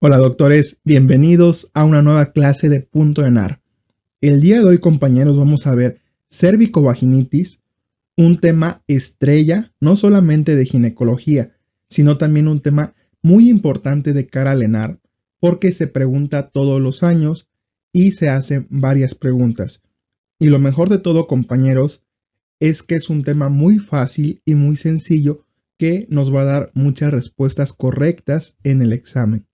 Hola doctores, bienvenidos a una nueva clase de Punto ENAR. El día de hoy compañeros vamos a ver cervicovaginitis, un tema estrella no solamente de ginecología, sino también un tema muy importante de cara al ENAR, porque se pregunta todos los años y se hacen varias preguntas. Y lo mejor de todo compañeros es que es un tema muy fácil y muy sencillo que nos va a dar muchas respuestas correctas en el examen.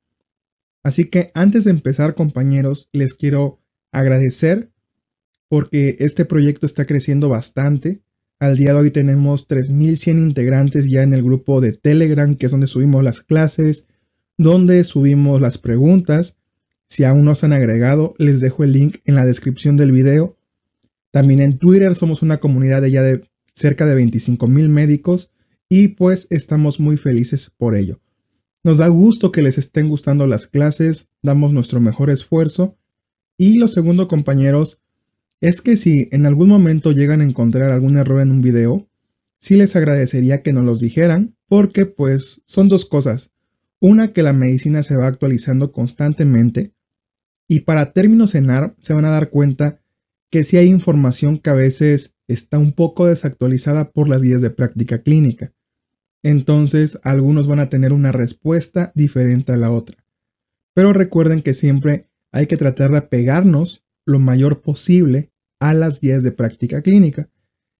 Así que antes de empezar, compañeros, les quiero agradecer porque este proyecto está creciendo bastante. Al día de hoy tenemos 3.100 integrantes ya en el grupo de Telegram, que es donde subimos las clases, donde subimos las preguntas. Si aún no se han agregado, les dejo el link en la descripción del video. También en Twitter somos una comunidad de ya de cerca de 25.000 médicos y pues estamos muy felices por ello. Nos da gusto que les estén gustando las clases, damos nuestro mejor esfuerzo. Y lo segundo, compañeros, es que si en algún momento llegan a encontrar algún error en un video, sí les agradecería que nos los dijeran, porque pues son dos cosas. Una, que la medicina se va actualizando constantemente, y para términos cenar se van a dar cuenta que sí hay información que a veces está un poco desactualizada por las guías de práctica clínica entonces algunos van a tener una respuesta diferente a la otra. Pero recuerden que siempre hay que tratar de pegarnos lo mayor posible a las guías de práctica clínica.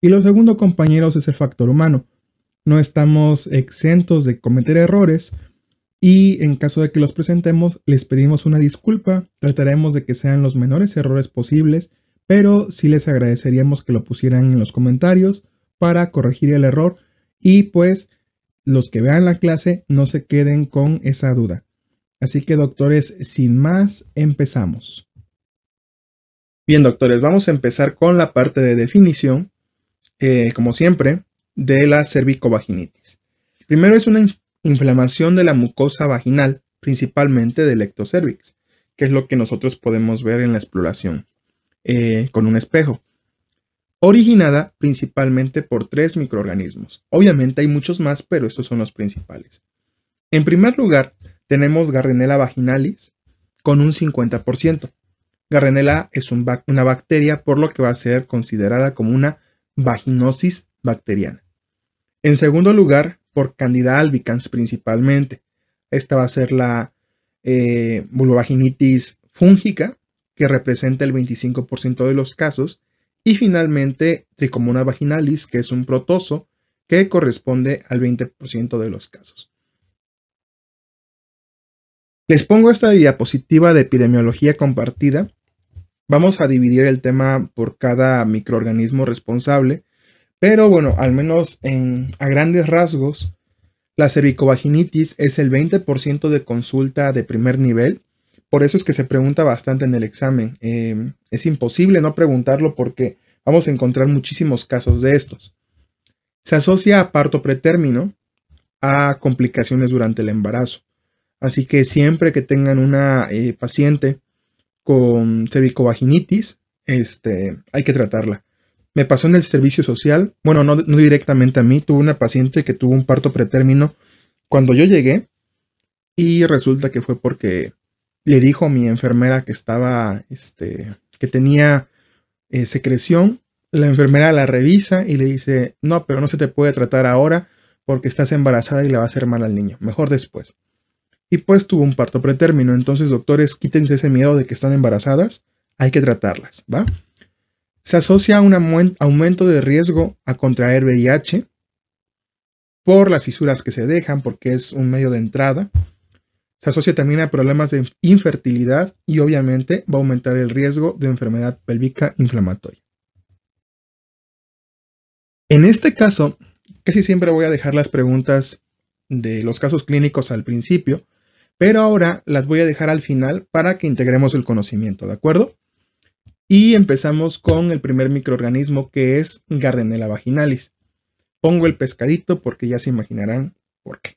Y lo segundo, compañeros, es el factor humano. No estamos exentos de cometer errores y en caso de que los presentemos, les pedimos una disculpa, trataremos de que sean los menores errores posibles, pero sí les agradeceríamos que lo pusieran en los comentarios para corregir el error y pues los que vean la clase no se queden con esa duda. Así que doctores, sin más, empezamos. Bien, doctores, vamos a empezar con la parte de definición, eh, como siempre, de la cervicovaginitis. Primero es una inflamación de la mucosa vaginal, principalmente del ectocervix, que es lo que nosotros podemos ver en la exploración eh, con un espejo originada principalmente por tres microorganismos. Obviamente hay muchos más, pero estos son los principales. En primer lugar, tenemos Gardnerella vaginalis con un 50%. Gardnerella es una bacteria, por lo que va a ser considerada como una vaginosis bacteriana. En segundo lugar, por Candida albicans principalmente. Esta va a ser la eh, vulvaginitis fúngica, que representa el 25% de los casos, y finalmente, tricomuna vaginalis, que es un protoso que corresponde al 20% de los casos. Les pongo esta diapositiva de epidemiología compartida. Vamos a dividir el tema por cada microorganismo responsable, pero bueno, al menos a grandes rasgos, la cervicovaginitis es el 20% de consulta de primer nivel, por eso es que se pregunta bastante en el examen. Em, es imposible no preguntarlo porque vamos a encontrar muchísimos casos de estos. Se asocia a parto pretérmino, a complicaciones durante el embarazo. Así que siempre que tengan una eh, paciente con cervicovaginitis, este, hay que tratarla. Me pasó en el servicio social, bueno, no, no directamente a mí, tuve una paciente que tuvo un parto pretérmino cuando yo llegué y resulta que fue porque le dijo mi enfermera que estaba, este, que tenía eh, secreción. La enfermera la revisa y le dice, no, pero no se te puede tratar ahora porque estás embarazada y le va a hacer mal al niño, mejor después. Y pues tuvo un parto pretérmino, entonces doctores, quítense ese miedo de que están embarazadas, hay que tratarlas, ¿va? Se asocia a un aumento de riesgo a contraer VIH por las fisuras que se dejan, porque es un medio de entrada, se asocia también a problemas de infertilidad y obviamente va a aumentar el riesgo de enfermedad pélvica inflamatoria. En este caso, casi siempre voy a dejar las preguntas de los casos clínicos al principio, pero ahora las voy a dejar al final para que integremos el conocimiento, ¿de acuerdo? Y empezamos con el primer microorganismo que es Gardenella vaginalis. Pongo el pescadito porque ya se imaginarán por qué.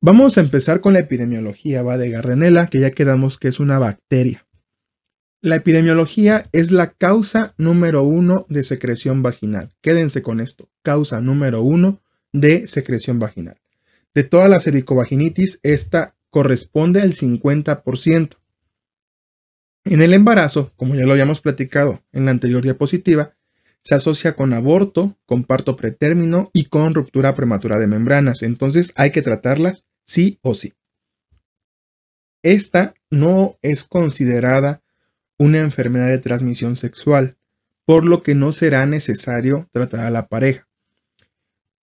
Vamos a empezar con la epidemiología, va de Gardenella, que ya quedamos que es una bacteria. La epidemiología es la causa número uno de secreción vaginal. Quédense con esto, causa número uno de secreción vaginal. De toda la cervicovaginitis, esta corresponde al 50%. En el embarazo, como ya lo habíamos platicado en la anterior diapositiva, se asocia con aborto, con parto pretérmino y con ruptura prematura de membranas. Entonces hay que tratarlas sí o sí. Esta no es considerada una enfermedad de transmisión sexual, por lo que no será necesario tratar a la pareja.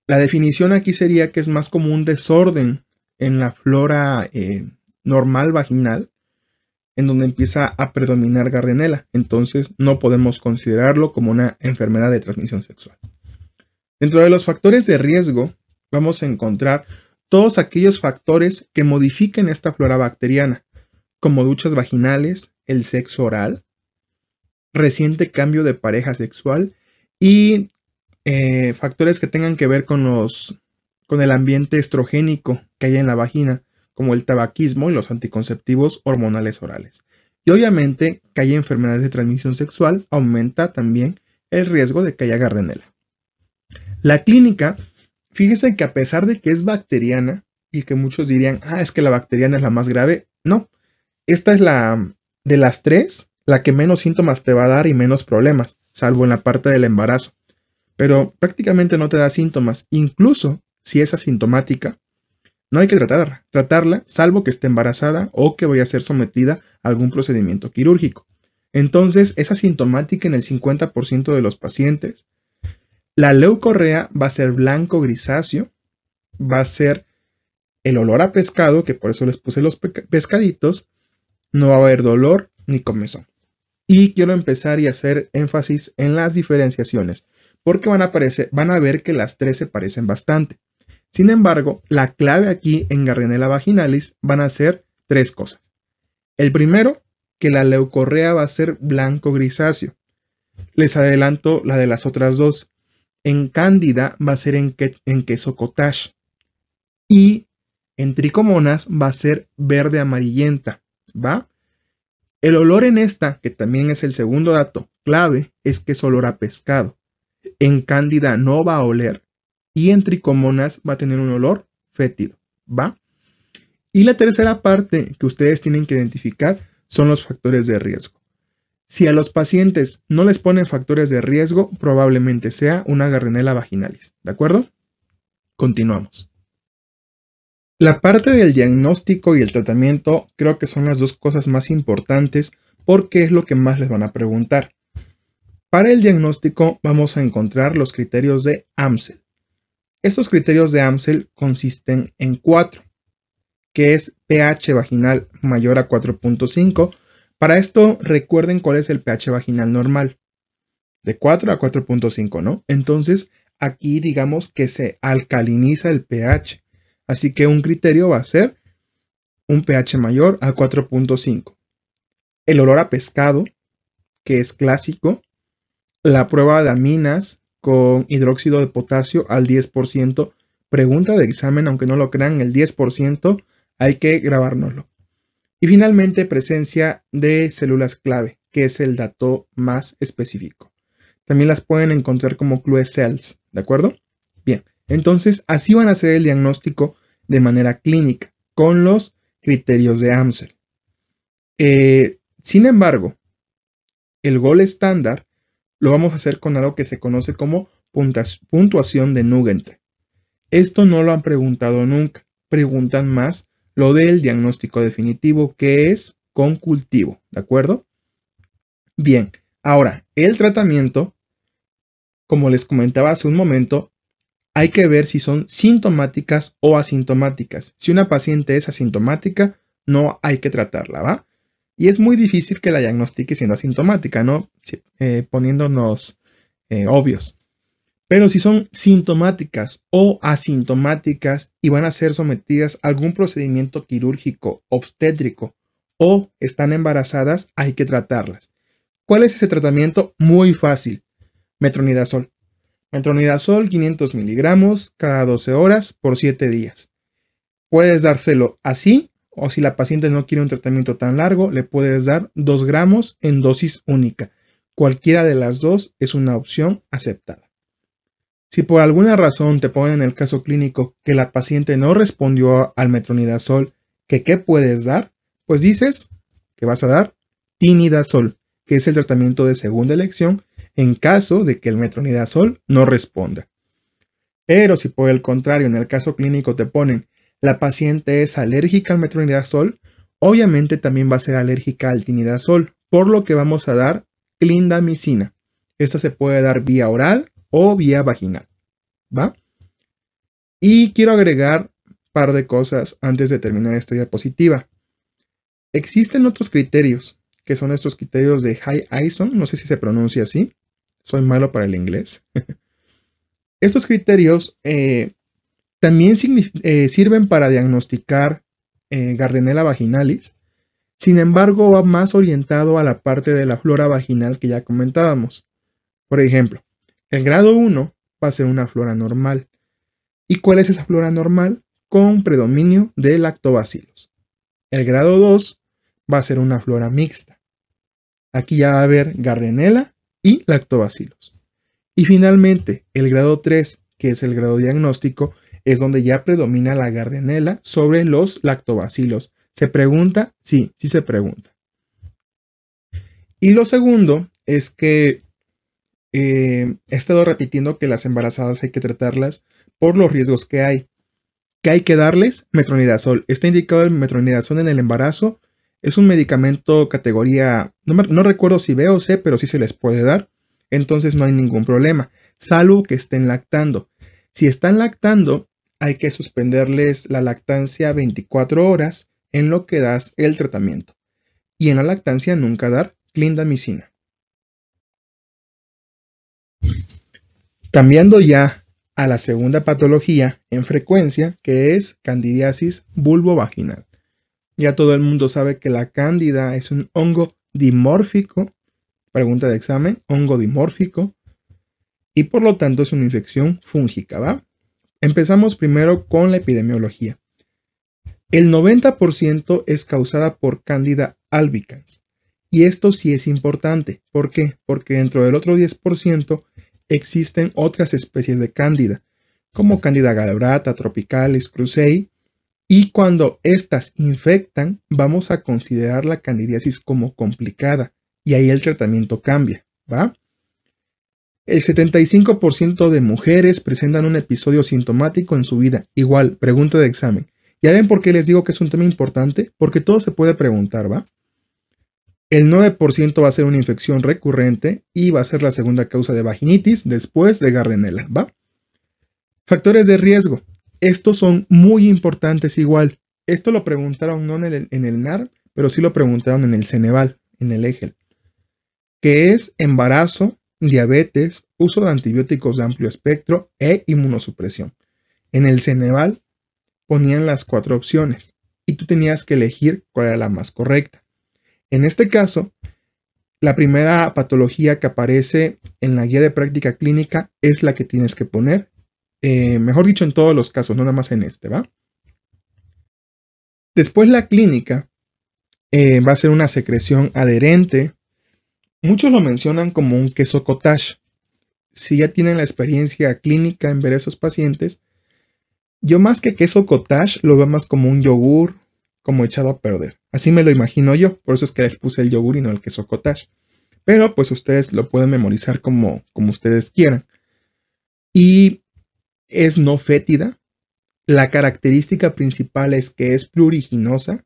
La definición aquí sería que es más como un desorden en la flora eh, normal vaginal en donde empieza a predominar Gardenella, entonces no podemos considerarlo como una enfermedad de transmisión sexual. Dentro de los factores de riesgo vamos a encontrar todos aquellos factores que modifiquen esta flora bacteriana, como duchas vaginales, el sexo oral, reciente cambio de pareja sexual y eh, factores que tengan que ver con los con el ambiente estrogénico que hay en la vagina, como el tabaquismo y los anticonceptivos hormonales orales. Y obviamente que haya enfermedades de transmisión sexual aumenta también el riesgo de que haya gardenela. La clínica, fíjese que a pesar de que es bacteriana y que muchos dirían, ah, es que la bacteriana es la más grave, no. Esta es la de las tres, la que menos síntomas te va a dar y menos problemas, salvo en la parte del embarazo. Pero prácticamente no te da síntomas, incluso si es asintomática, no hay que tratarla, tratarla, salvo que esté embarazada o que vaya a ser sometida a algún procedimiento quirúrgico. Entonces, es asintomática en el 50% de los pacientes. La leucorrea va a ser blanco grisáceo, va a ser el olor a pescado, que por eso les puse los pescaditos, no va a haber dolor ni comezón. Y quiero empezar y hacer énfasis en las diferenciaciones, porque van a, aparecer, van a ver que las tres se parecen bastante. Sin embargo, la clave aquí en Gardenella vaginalis van a ser tres cosas. El primero, que la leucorrea va a ser blanco grisáceo. Les adelanto la de las otras dos. En cándida va a ser en, queso cottage. Y en tricomonas va a ser verde amarillenta. ¿Va? El olor en esta, que también es el segundo dato clave, es que es olor a pescado. En cándida no va a oler y en tricomonas va a tener un olor fétido, ¿va? Y la tercera parte que ustedes tienen que identificar son los factores de riesgo. Si a los pacientes no les ponen factores de riesgo, probablemente sea una gardenela vaginalis, ¿de acuerdo? Continuamos. La parte del diagnóstico y el tratamiento creo que son las dos cosas más importantes porque es lo que más les van a preguntar. Para el diagnóstico vamos a encontrar los criterios de AMSEL. Estos criterios de AMSEL consisten en cuatro, que es pH vaginal mayor a 4.5. Para esto recuerden cuál es el pH vaginal normal, de 4 a 4.5, ¿no? Entonces aquí digamos que se alcaliniza el pH, así que un criterio va a ser un pH mayor a 4.5. El olor a pescado, que es clásico, la prueba de aminas, con hidróxido de potasio al 10%. Pregunta de examen, aunque no lo crean, el 10% hay que grabárnoslo. Y finalmente, presencia de células clave, que es el dato más específico. También las pueden encontrar como clue cells, ¿de acuerdo? Bien, entonces así van a hacer el diagnóstico de manera clínica, con los criterios de AMSEL. Eh, sin embargo, el gol estándar lo vamos a hacer con algo que se conoce como puntuación de Nugent. Esto no lo han preguntado nunca, preguntan más lo del diagnóstico definitivo que es con cultivo, ¿de acuerdo? Bien, ahora, el tratamiento, como les comentaba hace un momento, hay que ver si son sintomáticas o asintomáticas. Si una paciente es asintomática, no hay que tratarla, ¿va? Y es muy difícil que la diagnostique siendo asintomática, ¿no? Eh, poniéndonos eh, obvios. Pero si son sintomáticas o asintomáticas y van a ser sometidas a algún procedimiento quirúrgico, obstétrico o están embarazadas, hay que tratarlas. ¿Cuál es ese tratamiento? Muy fácil. Metronidazol. Metronidazol 500 miligramos cada 12 horas por 7 días. Puedes dárselo así o si la paciente no quiere un tratamiento tan largo, le puedes dar 2 gramos en dosis única. Cualquiera de las dos es una opción aceptada. Si por alguna razón te ponen en el caso clínico que la paciente no respondió al metronidazol, que qué puedes dar, pues dices que vas a dar tinidazol, que es el tratamiento de segunda elección en caso de que el metronidazol no responda. Pero si por el contrario en el caso clínico te ponen la paciente es alérgica al metronidazol, obviamente también va a ser alérgica al tinidazol, por lo que vamos a dar clindamicina. Esta se puede dar vía oral o vía vaginal. ¿Va? Y quiero agregar un par de cosas antes de terminar esta diapositiva. Existen otros criterios, que son estos criterios de High ISON, no sé si se pronuncia así, soy malo para el inglés. estos criterios eh, también eh, sirven para diagnosticar eh, vaginalis. Sin embargo, va más orientado a la parte de la flora vaginal que ya comentábamos. Por ejemplo, el grado 1 va a ser una flora normal. ¿Y cuál es esa flora normal? Con predominio de lactobacilos. El grado 2 va a ser una flora mixta. Aquí ya va a haber Gardnerella y lactobacilos. Y finalmente, el grado 3, que es el grado diagnóstico, es donde ya predomina la gardenela sobre los lactobacilos. ¿Se pregunta? Sí, sí se pregunta. Y lo segundo es que eh, he estado repitiendo que las embarazadas hay que tratarlas por los riesgos que hay. ¿Qué hay que darles? Metronidazol. Está indicado el metronidazol en el embarazo. Es un medicamento categoría, no, no recuerdo si B o C, pero sí se les puede dar. Entonces no hay ningún problema, salvo que estén lactando. Si están lactando, hay que suspenderles la lactancia 24 horas en lo que das el tratamiento. Y en la lactancia nunca dar clindamicina. Cambiando ya a la segunda patología en frecuencia, que es candidiasis vulvovaginal. Ya todo el mundo sabe que la cándida es un hongo dimórfico, pregunta de examen, hongo dimórfico, y por lo tanto es una infección fúngica, ¿va? Empezamos primero con la epidemiología. El 90% es causada por Candida albicans. Y esto sí es importante. ¿Por qué? Porque dentro del otro 10% existen otras especies de Cándida, como Cándida galabrata, tropicalis, crucei, y cuando estas infectan, vamos a considerar la candidiasis como complicada y ahí el tratamiento cambia, ¿va? El 75% de mujeres presentan un episodio sintomático en su vida. Igual, pregunta de examen. ¿Ya ven por qué les digo que es un tema importante? Porque todo se puede preguntar, ¿va? El 9% va a ser una infección recurrente y va a ser la segunda causa de vaginitis después de Gardenella, ¿va? Factores de riesgo. Estos son muy importantes igual. Esto lo preguntaron no en el, NAR, pero sí lo preguntaron en el Ceneval, en el EGEL, ¿Qué es embarazo, diabetes, uso de antibióticos de amplio espectro e inmunosupresión. En el Ceneval ponían las cuatro opciones y tú tenías que elegir cuál era la más correcta. En este caso, la primera patología que aparece en la guía de práctica clínica es la que tienes que poner. Eh, mejor dicho, en todos los casos, no nada más en este, ¿va? Después la clínica eh, va a ser una secreción adherente Muchos lo mencionan como un queso cottage. Si ya tienen la experiencia clínica en ver esos pacientes, yo más que queso cottage lo veo más como un yogur, como echado a perder. Así me lo imagino yo, por eso es que les puse el yogur y no el queso cottage. Pero pues ustedes lo pueden memorizar como, como ustedes quieran. Y es no fétida. La característica principal es que es pluriginosa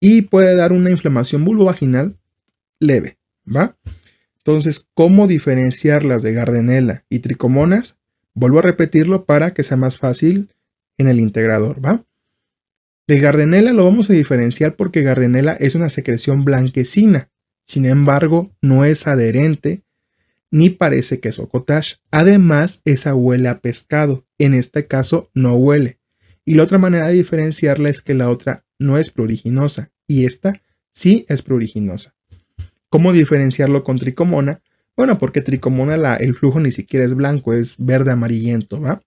y puede dar una inflamación vulvovaginal leve, ¿va? Entonces, ¿cómo diferenciarlas de gardenela y Tricomonas? Vuelvo a repetirlo para que sea más fácil en el integrador, ¿va? De gardenela lo vamos a diferenciar porque gardenela es una secreción blanquecina, sin embargo, no es adherente ni parece que es Además, esa huele a pescado, en este caso no huele. Y la otra manera de diferenciarla es que la otra no es pruriginosa y esta sí es pluriginosa. ¿Cómo diferenciarlo con tricomona? Bueno, porque tricomona el flujo ni siquiera es blanco, es verde amarillento, ¿va?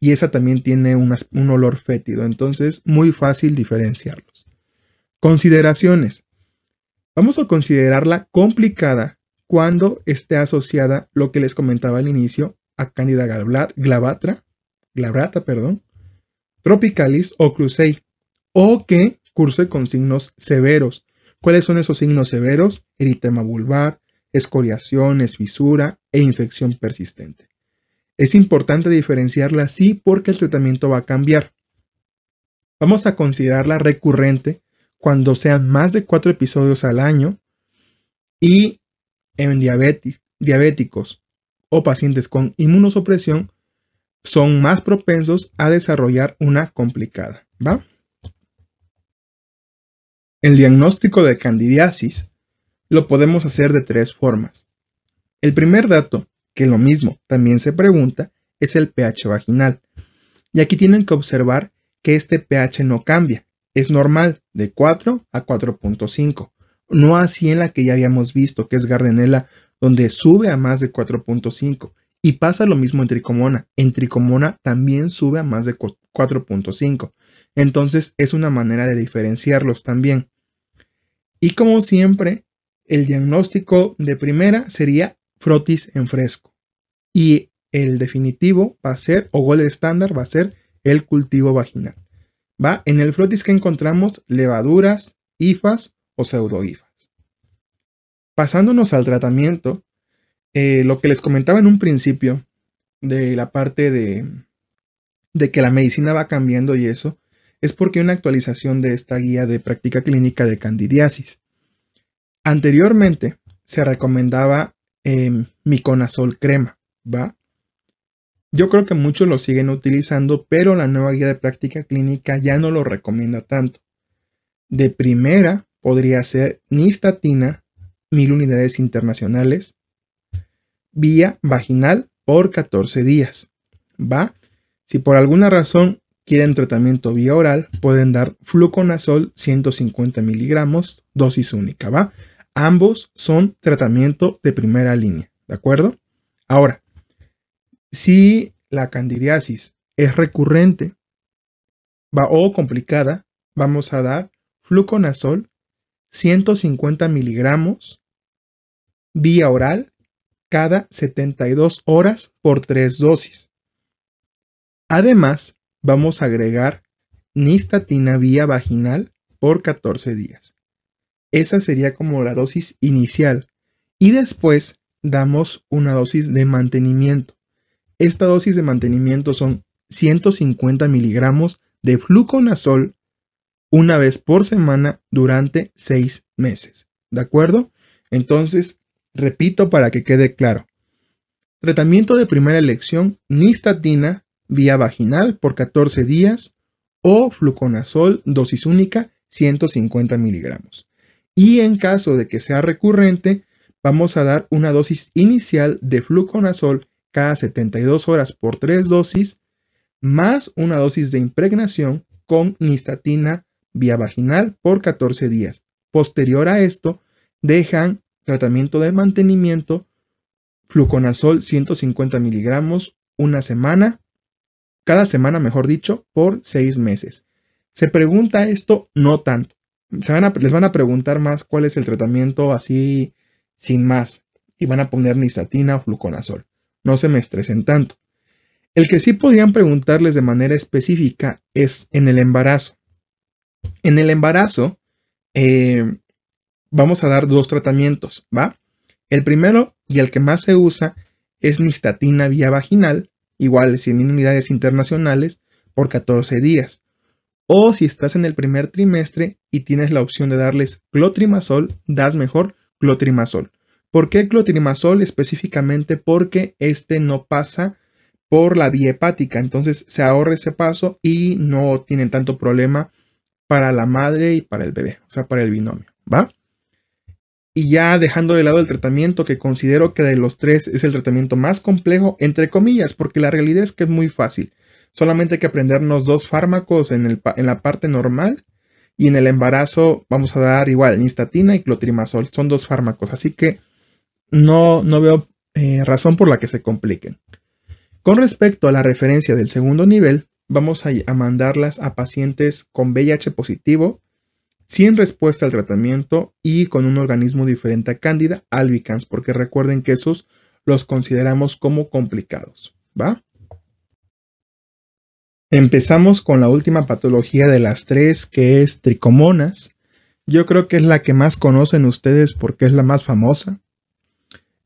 Y esa también tiene un olor fétido, entonces muy fácil diferenciarlos. Consideraciones. Vamos a considerarla complicada cuando esté asociada lo que les comentaba al inicio a Candida glabrata, perdón, tropicalis o crucei, o que curse con signos severos, ¿Cuáles son esos signos severos? Eritema vulvar, escoriaciones, fisura e infección persistente. Es importante diferenciarla así porque el tratamiento va a cambiar. Vamos a considerarla recurrente cuando sean más de cuatro episodios al año y en diabéticos o pacientes con inmunosupresión son más propensos a desarrollar una complicada. ¿Va? El diagnóstico de candidiasis lo podemos hacer de tres formas. El primer dato, que lo mismo también se pregunta, es el pH vaginal. Y aquí tienen que observar que este pH no cambia, es normal, de 4 a 4.5. No así en la que ya habíamos visto, que es Gardenella, donde sube a más de 4.5. Y pasa lo mismo en Tricomona. En Tricomona también sube a más de 4.5. Entonces es una manera de diferenciarlos también. Y como siempre, el diagnóstico de primera sería frotis en fresco. Y el definitivo va a ser, o gol estándar, va a ser el cultivo vaginal. ¿va? En el frotis que encontramos levaduras, hifas o pseudohifas. Pasándonos al tratamiento, eh, lo que les comentaba en un principio de la parte de que la medicina va cambiando y eso, es porque una actualización de esta guía de práctica clínica de candidiasis. Anteriormente se recomendaba em, miconazol crema, ¿va? Yo creo que muchos lo siguen utilizando, pero la nueva guía de práctica clínica ya no lo recomienda tanto. De primera podría ser nistatina, mil unidades internacionales, vía vaginal por 14 días. ¿Va? Si por alguna razón quieren tratamiento vía oral, pueden dar fluconazol 150 miligramos, dosis única, ¿va? Ambos son tratamiento de primera línea, ¿de acuerdo? Ahora, si la candidiasis es recurrente va, o complicada, vamos a dar fluconazol 150 miligramos vía oral cada 72 horas por tres dosis. Además, vamos a agregar nistatina vía vaginal por 14 días. Esa sería como la dosis inicial. Y después damos una dosis de mantenimiento. Esta dosis de mantenimiento son 150 miligramos de fluconazol una vez por semana durante 6 meses. ¿De acuerdo? Entonces, repito para que quede claro. Tratamiento de primera elección, nistatina vía vaginal por 14 días o fluconazol dosis única 150 miligramos. Y en caso de que sea recurrente, vamos a dar una dosis inicial de fluconazol cada 72 horas por 3 dosis, más una dosis de impregnación con nistatina vía vaginal por 14 días. Posterior a esto, dejan tratamiento de mantenimiento, fluconazol 150 miligramos una semana cada semana, mejor dicho, por seis meses. Se pregunta esto no tanto. Se van les van a preguntar más cuál es el tratamiento así sin más y van a poner nistatina o fluconazol. No se me estresen tanto. El que sí podrían preguntarles de manera específica es en el embarazo. En el embarazo eh, vamos a dar dos tratamientos, ¿va? El primero y el que más se usa es nistatina vía vaginal igual 100.000 unidades internacionales por 14 días. O si estás en el primer trimestre y tienes la opción de darles clotrimazol, das mejor clotrimazol. ¿Por qué clotrimazol? Específicamente porque este no pasa por la vía hepática, entonces se ahorra ese paso y no tienen tanto problema para la madre y para el bebé, o sea, para el binomio, ¿va? y ya dejando de lado el tratamiento que considero que de los tres es el tratamiento más complejo, entre comillas, porque la realidad es que es muy fácil. Solamente hay que aprendernos dos fármacos en, el, en la parte normal y en el embarazo vamos a dar igual nistatina y clotrimazol. Son dos fármacos, así que no, no veo eh, razón por la que se compliquen. Con respecto a la referencia del segundo nivel, vamos a, a mandarlas a pacientes con VIH positivo sin respuesta al tratamiento y con un organismo diferente a Cándida albicans, porque recuerden que esos los consideramos como complicados, ¿va? Empezamos con la última patología de las tres, que es tricomonas. Yo creo que es la que más conocen ustedes porque es la más famosa.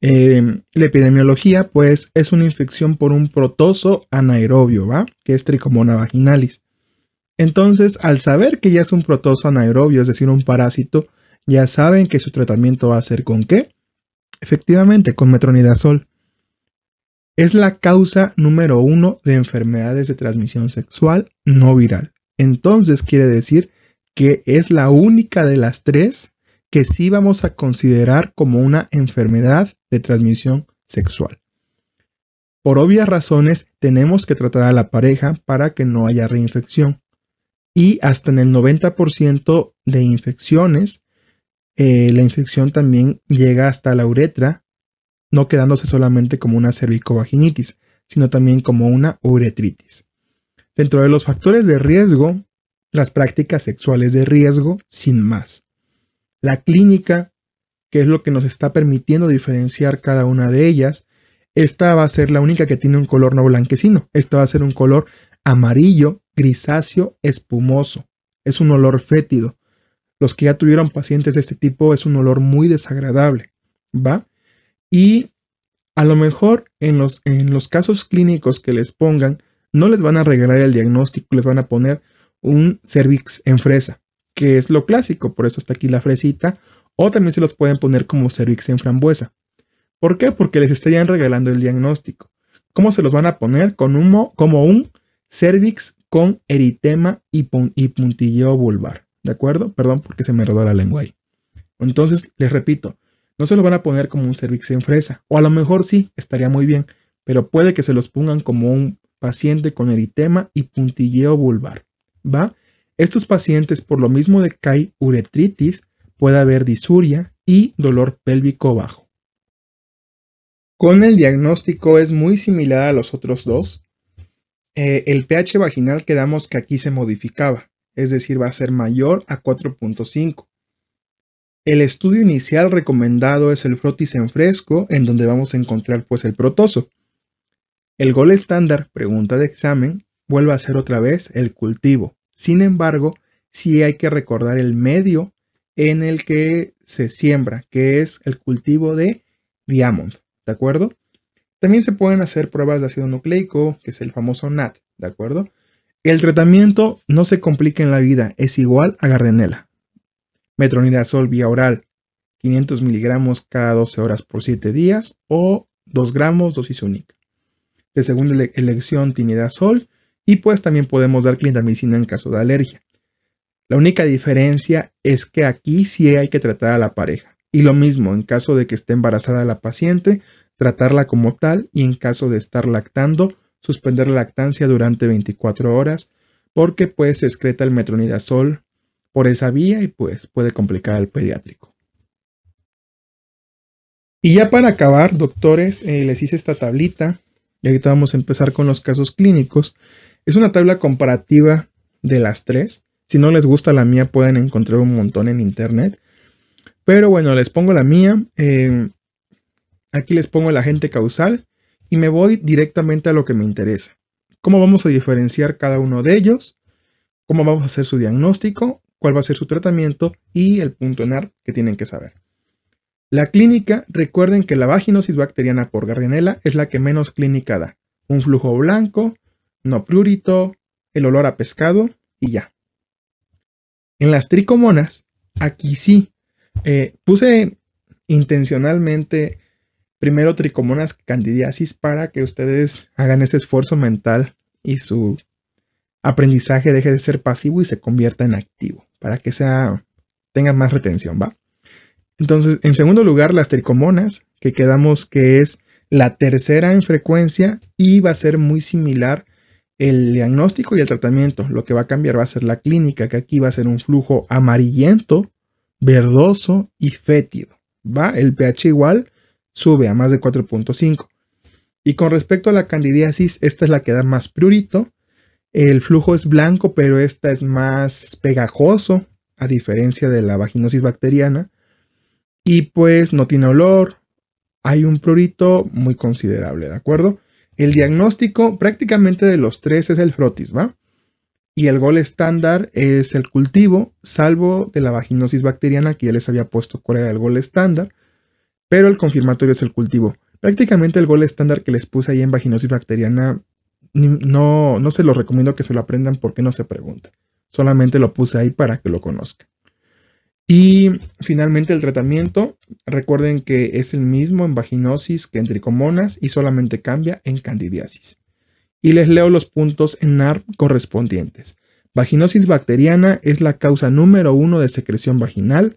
Eh, la epidemiología, pues, es una infección por un protoso anaerobio, ¿va? Que es tricomona vaginalis. Entonces, al saber que ya es un protozo anaerobio, es decir, un parásito, ya saben que su tratamiento va a ser con qué? Efectivamente, con metronidazol. Es la causa número uno de enfermedades de transmisión sexual no viral. Entonces quiere decir que es la única de las tres que sí vamos a considerar como una enfermedad de transmisión sexual. Por obvias razones tenemos que tratar a la pareja para que no haya reinfección y hasta en el 90% de infecciones, eh, la infección también llega hasta la uretra, no quedándose solamente como una cervicovaginitis, sino también como una uretritis. Dentro de los factores de riesgo, las prácticas sexuales de riesgo, sin más. La clínica, que es lo que nos está permitiendo diferenciar cada una de ellas, esta va a ser la única que tiene un color no blanquecino, esta va a ser un color amarillo grisáceo espumoso. Es un olor fétido. Los que ya tuvieron pacientes de este tipo es un olor muy desagradable, ¿va? Y a lo mejor en los, en los casos clínicos que les pongan, no les van a regalar el diagnóstico, les van a poner un cervix en fresa, que es lo clásico, por eso está aquí la fresita, o también se los pueden poner como cervix en frambuesa. ¿Por qué? Porque les estarían regalando el diagnóstico. ¿Cómo se los van a poner? Con un, como un cervix con eritema y, puntilleo vulvar. ¿De acuerdo? Perdón porque se me rodó la lengua ahí. Entonces, les repito, no se lo van a poner como un cervix en fresa. O a lo mejor sí, estaría muy bien. Pero puede que se los pongan como un paciente con eritema y puntilleo vulvar. ¿Va? Estos pacientes, por lo mismo de que hay uretritis, puede haber disuria y dolor pélvico bajo. Con el diagnóstico es muy similar a los otros dos, eh, el pH vaginal quedamos que aquí se modificaba, es decir, va a ser mayor a 4.5. El estudio inicial recomendado es el frotis en fresco, en donde vamos a encontrar pues el protoso. El gol estándar, pregunta de examen, vuelve a ser otra vez el cultivo. Sin embargo, sí hay que recordar el medio en el que se siembra, que es el cultivo de diamond, ¿de acuerdo? También se pueden hacer pruebas de ácido nucleico, que es el famoso NAT, ¿de acuerdo? El tratamiento no se complica en la vida, es igual a gardenela. Metronidazol vía oral, 500 miligramos cada 12 horas por 7 días o 2 gramos dosis única. De segunda elección, tinidazol y pues también podemos dar clindamicina en caso de alergia. La única diferencia es que aquí sí hay que tratar a la pareja. Y lo mismo, en caso de que esté embarazada la paciente, tratarla como tal y en caso de estar lactando, suspender la lactancia durante 24 horas porque pues se excreta el metronidazol por esa vía y pues puede complicar al pediátrico. Y ya para acabar, doctores, eh, les hice esta tablita y ahorita vamos a empezar con los casos clínicos. Es una tabla comparativa de las tres. Si no les gusta la mía pueden encontrar un montón en internet. Pero bueno, les pongo la mía. Eh, Aquí les pongo el agente causal y me voy directamente a lo que me interesa. ¿Cómo vamos a diferenciar cada uno de ellos? ¿Cómo vamos a hacer su diagnóstico? ¿Cuál va a ser su tratamiento? Y el punto ar que tienen que saber. La clínica, recuerden que la vaginosis bacteriana por Gardnerella es la que menos clínica da. Un flujo blanco, no prurito, el olor a pescado y ya. En las tricomonas, aquí sí, eh, puse intencionalmente primero tricomonas candidiasis para que ustedes hagan ese esfuerzo mental y su aprendizaje deje de ser pasivo y se convierta en activo, para que sea, tengan más retención, ¿va? Entonces, en segundo lugar, las tricomonas, que quedamos que es la tercera en frecuencia y va a ser muy similar el diagnóstico y el tratamiento. Lo que va a cambiar va a ser la clínica, que aquí va a ser un flujo amarillento, verdoso y fétido, ¿va? El pH igual, sube a más de 4.5. Y con respecto a la candidiasis, esta es la que da más prurito. El flujo es blanco, pero esta es más pegajoso, a diferencia de la vaginosis bacteriana. Y pues no tiene olor, hay un prurito muy considerable, ¿de acuerdo? El diagnóstico prácticamente de los tres es el frotis, ¿va? Y el gol estándar es el cultivo, salvo de la vaginosis bacteriana, que ya les había puesto cuál era el gol estándar pero el confirmatorio es el cultivo. Prácticamente el gol estándar que les puse ahí en vaginosis bacteriana, no, no se los recomiendo que se lo aprendan porque no se pregunta. Solamente lo puse ahí para que lo conozcan. Y finalmente el tratamiento, recuerden que es el mismo en vaginosis que en tricomonas y solamente cambia en candidiasis. Y les leo los puntos en ARP correspondientes. Vaginosis bacteriana es la causa número uno de secreción vaginal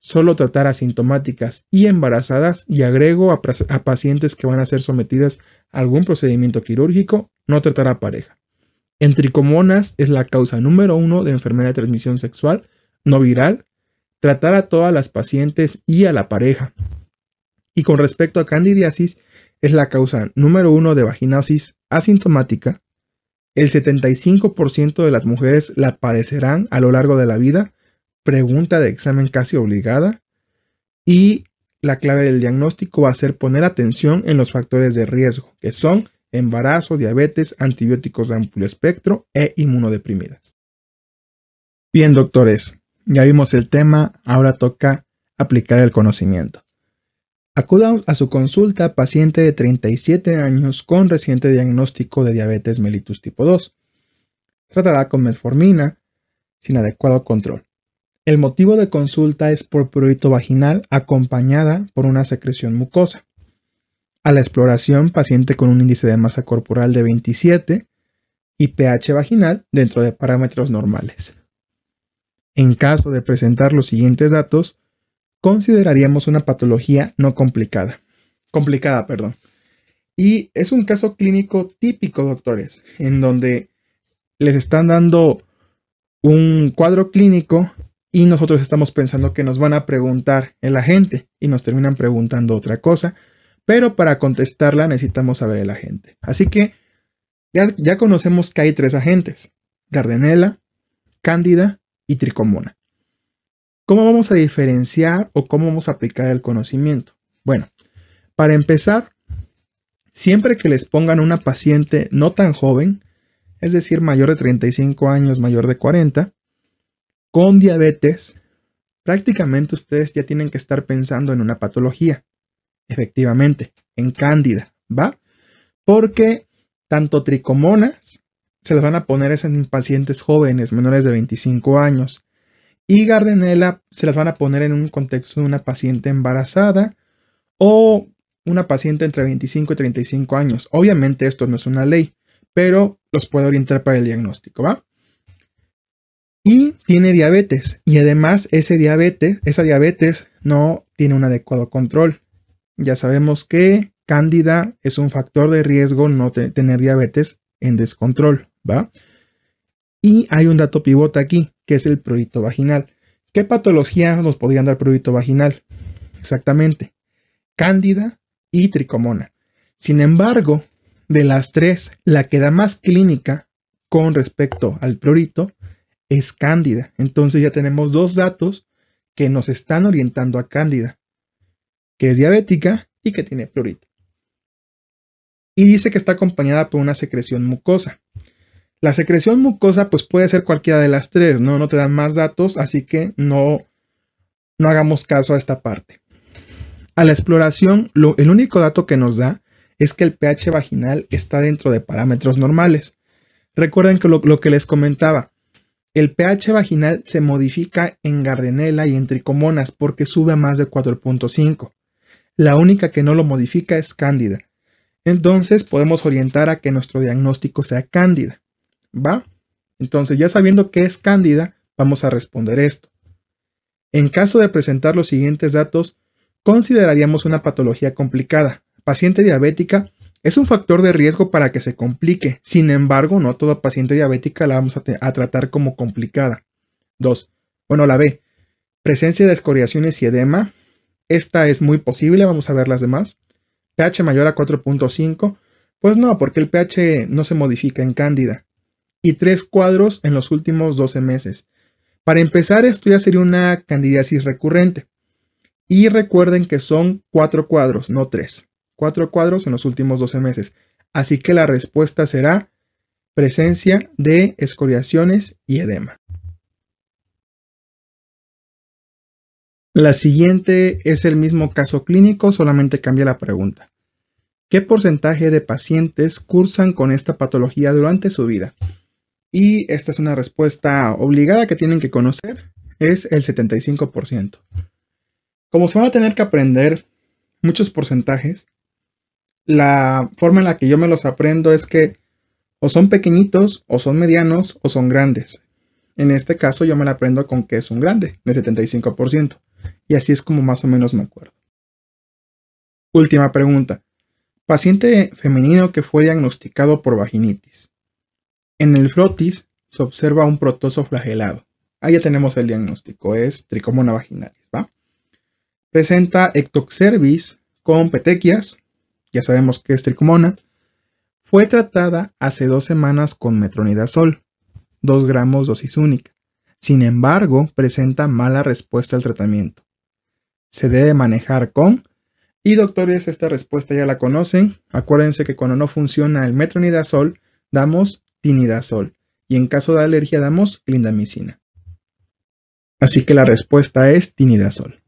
solo tratar asintomáticas y embarazadas y agrego a, pacientes que van a ser sometidas a algún procedimiento quirúrgico, no tratar a pareja. En tricomonas es la causa número uno de enfermedad de transmisión sexual no viral, tratar a todas las pacientes y a la pareja. Y con respecto a candidiasis, es la causa número uno de vaginosis asintomática. El 75% de las mujeres la padecerán a lo largo de la vida, pregunta de examen casi obligada y la clave del diagnóstico va a ser poner atención en los factores de riesgo, que son embarazo, diabetes, antibióticos de amplio espectro e inmunodeprimidas. Bien, doctores, ya vimos el tema, ahora toca aplicar el conocimiento. Acuda a su consulta paciente de 37 años con reciente diagnóstico de diabetes mellitus tipo 2. Tratará con metformina sin adecuado control. El motivo de consulta es por prurito vaginal acompañada por una secreción mucosa. A la exploración, paciente con un índice de masa corporal de 27 y pH vaginal dentro de parámetros normales. En caso de presentar los siguientes datos, consideraríamos una patología no complicada. Complicada, perdón. Y es un caso clínico típico, doctores, en donde les están dando un cuadro clínico y nosotros estamos pensando que nos van a preguntar el agente y nos terminan preguntando otra cosa, pero para contestarla necesitamos saber el agente. Así que ya, conocemos que hay tres agentes, Gardenella, Cándida y Tricomona. ¿Cómo vamos a diferenciar o cómo vamos a aplicar el conocimiento? Bueno, para empezar, siempre que les pongan una paciente no tan joven, es decir, mayor de 35 años, mayor de 40, con diabetes, prácticamente ustedes ya tienen que estar pensando en una patología. Efectivamente, en cándida, ¿va? Porque tanto tricomonas se las van a poner en pacientes jóvenes, menores de 25 años, y gardenela se las van a poner en un contexto de una paciente embarazada o una paciente entre 25 y 35 años. Obviamente esto no es una ley, pero los puede orientar para el diagnóstico, ¿va? y tiene diabetes y además ese diabetes, esa diabetes no tiene un adecuado control. Ya sabemos que cándida es un factor de riesgo no tener diabetes en descontrol, ¿va? Y hay un dato pivote aquí, que es el prurito vaginal. ¿Qué patologías nos podrían dar prurito vaginal? Exactamente, cándida y tricomona. Sin embargo, de las tres, la que da más clínica con respecto al prurito es Cándida. Entonces ya tenemos dos datos que nos están orientando a Cándida, que es diabética y que tiene prurito. Y dice que está acompañada por una secreción mucosa. La secreción mucosa pues puede ser cualquiera de las tres, ¿no? No te dan más datos, así que no, no hagamos caso a esta parte. A la exploración, el único dato que nos da es que el pH vaginal está dentro de parámetros normales. Recuerden que lo que les comentaba, el pH vaginal se modifica en gardenela y en Tricomonas porque sube a más de 4.5. La única que no lo modifica es Cándida. Entonces podemos orientar a que nuestro diagnóstico sea Cándida. ¿Va? Entonces ya sabiendo que es Cándida, vamos a responder esto. En caso de presentar los siguientes datos, consideraríamos una patología complicada, paciente diabética es un factor de riesgo para que se complique, sin embargo, no toda paciente diabética la vamos a, tratar como complicada. Dos. Bueno, la B. Presencia de escoriaciones y edema. Esta es muy posible, vamos a ver las demás. pH mayor a 4.5. Pues no, porque el pH no se modifica en cándida. Y tres cuadros en los últimos 12 meses. Para empezar, esto ya sería una candidiasis recurrente. Y recuerden que son cuatro cuadros, no tres cuatro cuadros en los últimos 12 meses. Así que la respuesta será presencia de escoriaciones y edema. La siguiente es el mismo caso clínico, solamente cambia la pregunta. ¿Qué porcentaje de pacientes cursan con esta patología durante su vida? Y esta es una respuesta obligada que tienen que conocer, es el 75%. Como se van a tener que aprender muchos porcentajes, la forma en la que yo me los aprendo es que o son pequeñitos, o son medianos, o son grandes. En este caso yo me la aprendo con que es un grande, de 75%. Y así es como más o menos me acuerdo. Última pregunta. Paciente femenino que fue diagnosticado por vaginitis. En el frotis se observa un protoso flagelado. Ahí ya tenemos el diagnóstico, es tricomona vaginalis, Presenta ectoxervis con petequias, ya sabemos que es tricumona. fue tratada hace dos semanas con metronidazol, 2 gramos dosis única. Sin embargo, presenta mala respuesta al tratamiento. Se debe manejar con, y doctores, esta respuesta ya la conocen. Acuérdense que cuando no funciona el metronidazol, damos tinidazol, y en caso de alergia damos clindamicina. Así que la respuesta es tinidazol.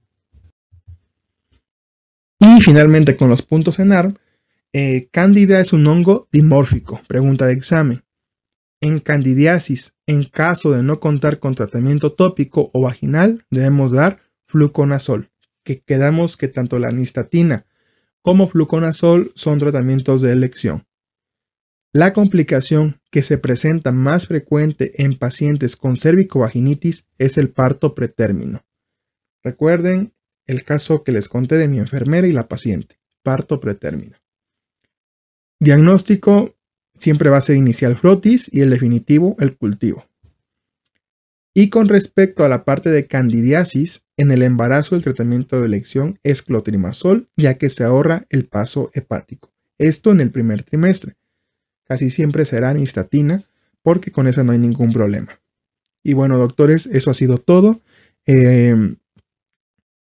Y finalmente con los puntos en ARM, eh, Candida es un hongo dimórfico, pregunta de examen. En candidiasis, en caso de no contar con tratamiento tópico o vaginal, debemos dar fluconazol, que quedamos que tanto la nistatina como fluconazol son tratamientos de elección. La complicación que se presenta más frecuente en pacientes con cervicovaginitis es el parto pretérmino. Recuerden, el caso que les conté de mi enfermera y la paciente, parto pretérmino. Diagnóstico siempre va a ser inicial frotis y el definitivo el cultivo. Y con respecto a la parte de candidiasis, en el embarazo el tratamiento de elección es clotrimazol, ya que se ahorra el paso hepático. Esto en el primer trimestre. Casi siempre será anistatina, porque con esa no hay ningún problema. Y bueno, doctores, eso ha sido todo. Eh,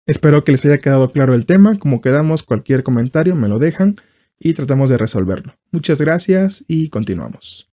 Espero que les haya quedado claro el tema, como quedamos, cualquier comentario me lo dejan y tratamos de resolverlo. Muchas gracias y continuamos.